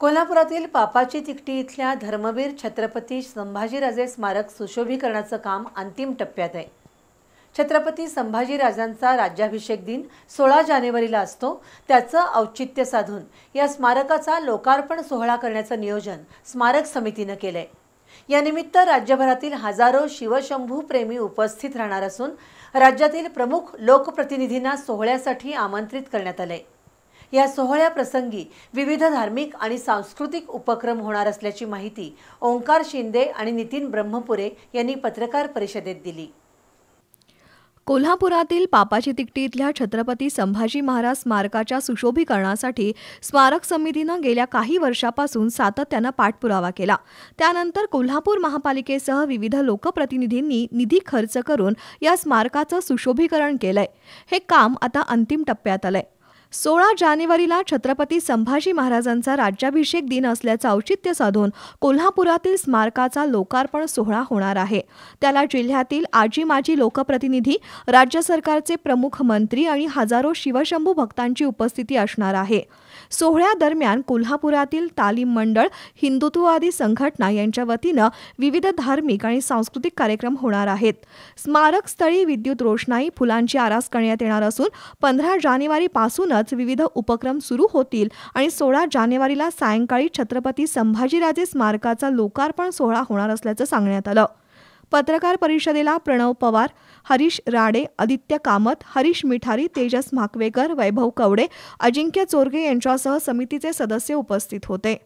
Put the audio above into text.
कोल्हापुरातील पापाची तिकटी इथल्या धर्मवीर छत्रपती संभाजीराजे स्मारक सुशोभीकरणाचं काम अंतिम टप्प्यात आहे छत्रपती संभाजीराजांचा राज्याभिषेक दिन सोळा जानेवारीला असतो त्याचं औचित्य साधून या स्मारकाचा लोकार्पण सोहळा करण्याचं नियोजन स्मारक समितीनं केलं आहे यानिमित्त राज्यभरातील हजारो शिवशंभू प्रेमी उपस्थित राहणार असून राज्यातील प्रमुख लोकप्रतिनिधींना सोहळ्यासाठी आमंत्रित करण्यात आलं आहे या सोहळ्याप्रसंगी विविध धार्मिक आणि सांस्कृतिक उपक्रम होणार असल्याची माहिती ओंकार शिंदे आणि नितीन ब्रह्मपुरे यांनी पत्रकार परिषदेत दिली कोल्हापुरातील पापाची तिकटी इथल्या छत्रपती संभाजी महाराज स्मारकाच्या सुशोभीकरणासाठी स्मारक समितीनं गेल्या काही वर्षापासून सातत्यानं पाठपुरावा केला त्यानंतर कोल्हापूर महापालिकेसह विविध लोकप्रतिनिधींनी निधी खर्च करून या स्मारकाचं सुशोभीकरण केलंय हे काम आता अंतिम टप्प्यात आलंय सोळा जानेवारीला छत्रपती संभाजी महाराजांचा राज्याभिषेक दिन असल्याचं औचित्य साधून कोल्हापुरातील स्मारकाचा लोकार्पण सोहळा होणार आहे त्याला जिल्ह्यातील आजी माजी लोकप्रतिनिधी राज्य सरकारचे प्रमुख मंत्री आणि हजारो शिवशंभू भक्तांची उपस्थिती असणार आहे सोहळ्यादरम्यान कोल्हापुरातील तालीम मंडळ हिंदुत्ववादी संघटना यांच्या वतीनं विविध धार्मिक आणि सांस्कृतिक कार्यक्रम होणार आहेत स्मारकस्थळी विद्युत रोषणाई फुलांची आरास करण्यात येणार असून पंधरा जानेवारीपासूनच आज विविध उपक्रम सुरू होतील आणि सोळा जानेवारीला सायंकाळी छत्रपती संभाजीराजे स्मारकाचा लोकार्पण सोहळा होणार असल्याचं सांगण्यात आलं पत्रकार परिषदेला प्रणव पवार हरीश राडे आदित्य कामत हरीश मिठारी तेजस माकवेकर वैभव कवडे अजिंक्य चोरगे यांच्यासह समितीचे सदस्य उपस्थित होते